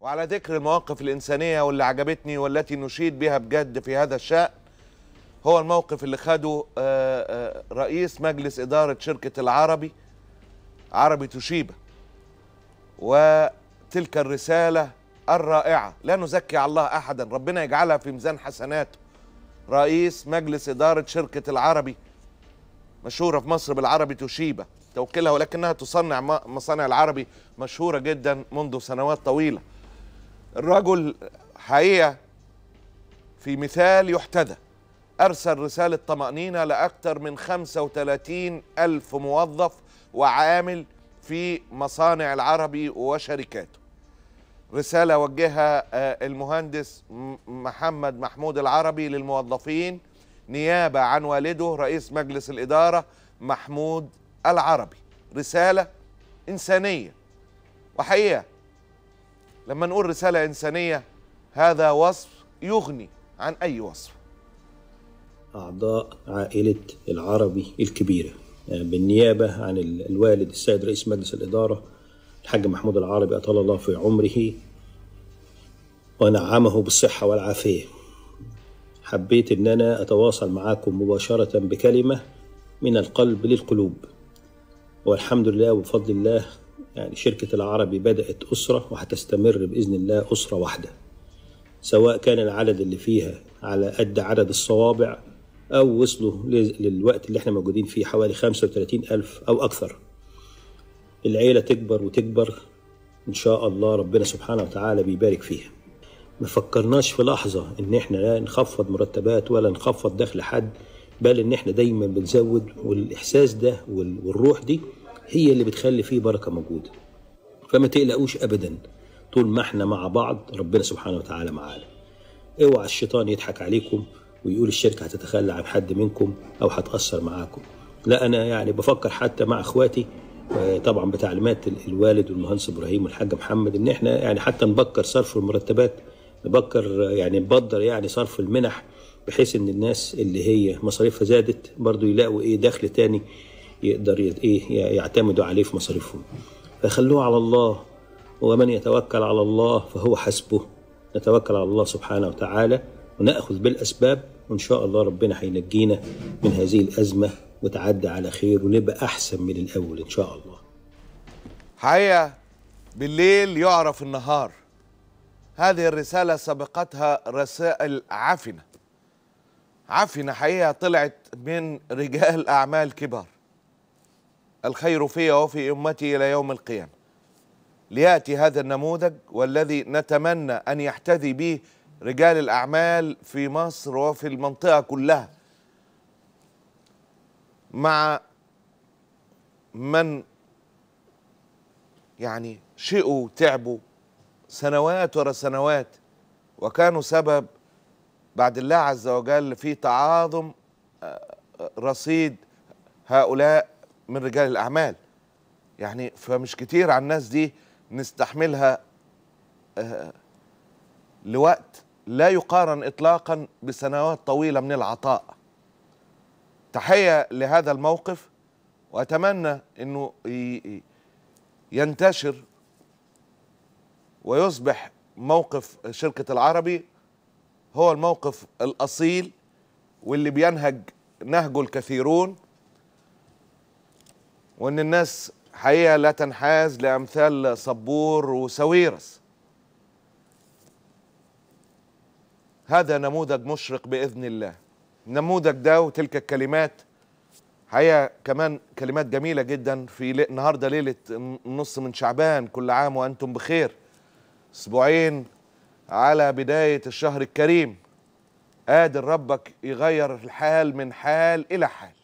وعلى ذكر المواقف الإنسانية واللي عجبتني والتي نشيد بها بجد في هذا الشأن هو الموقف اللي خده آه، آه، رئيس مجلس إدارة شركة العربي عربي توشيبا وتلك الرسالة الرائعة لا نزكي على الله أحدا ربنا يجعلها في ميزان حسناته رئيس مجلس إدارة شركة العربي مشهورة في مصر بالعربي توشيبا توكيلها ولكنها تصنع مصانع العربي مشهورة جدا منذ سنوات طويلة الرجل حقيقه في مثال يحتذى أرسل رسالة طمأنينة لأكثر من 35 ألف موظف وعامل في مصانع العربي وشركاته رسالة وجهها آه، المهندس محمد محمود العربي للموظفين نيابة عن والده رئيس مجلس الإدارة محمود العربي رسالة إنسانية وحقيقة لما نقول رسالة إنسانية هذا وصف يغني عن أي وصف أعضاء عائلة العربي الكبيرة آه، بالنيابة عن الوالد السيد رئيس مجلس الإدارة الحاج محمود العربي أطال الله في عمره ونعمه بالصحة والعافية حبيت إن أنا أتواصل معاكم مباشرة بكلمة من القلب للقلوب والحمد لله وبفضل الله يعني شركة العربي بدأت أسرة وهتستمر بإذن الله أسرة واحدة سواء كان العدد اللي فيها على قد عدد الصوابع أو وصلوا للوقت اللي احنا موجودين فيه حوالي 35 ألف أو أكثر العيلة تكبر وتكبر إن شاء الله ربنا سبحانه وتعالى بيبارك فيها ما فكرناش في لحظة إن إحنا لا نخفض مرتبات ولا نخفض دخل حد بل إن إحنا دايما بنزود والإحساس ده والروح دي هي اللي بتخلي فيه بركة موجودة فما تقلقوش أبدا طول ما احنا مع بعض ربنا سبحانه وتعالى معانا اوعى الشيطان يضحك عليكم ويقول الشركة هتتخلى عن حد منكم أو هتأثر معاكم لا أنا يعني بفكر حتى مع إخواتي آه، طبعا بتعليمات الوالد والمهندس ابراهيم والحاج محمد ان احنا يعني حتى نبكر صرف المرتبات نبكر آه، يعني نبدر يعني صرف المنح بحيث ان الناس اللي هي مصاريفها زادت برضو يلاقوا ايه دخل تاني يقدر ايه يعتمدوا عليه في مصاريفهم فخلوه على الله ومن يتوكل على الله فهو حسبه نتوكل على الله سبحانه وتعالى ونأخذ بالأسباب وإن شاء الله ربنا هينجينا من هذه الأزمة وتعدي على خير ونبقى أحسن من الأول إن شاء الله حقيقه بالليل يعرف النهار هذه الرسالة سبقتها رسائل عفنة عفنة حقيقة طلعت من رجال أعمال كبار الخير في وفي أمتي إلى يوم القيامة ليأتي هذا النموذج والذي نتمنى أن يحتذي به رجال الأعمال في مصر وفي المنطقة كلها مع من يعني شئوا تعبوا سنوات ورا سنوات وكانوا سبب بعد الله عز وجل في تعاظم آه، آه، رصيد هؤلاء من رجال الاعمال يعني فمش كتير على الناس دي نستحملها آه لوقت لا يقارن اطلاقا بسنوات طويله من العطاء تحيه لهذا الموقف واتمنى انه ينتشر ويصبح موقف شركه العربي هو الموقف الاصيل واللي بينهج نهجه الكثيرون وان الناس حقيقه لا تنحاز لامثال صبور وسويرس هذا نموذج مشرق باذن الله النموذج ده وتلك الكلمات حقيقه كمان كلمات جميله جدا في النهارده ليله النص من شعبان كل عام وانتم بخير اسبوعين على بدايه الشهر الكريم قادر ربك يغير الحال من حال الى حال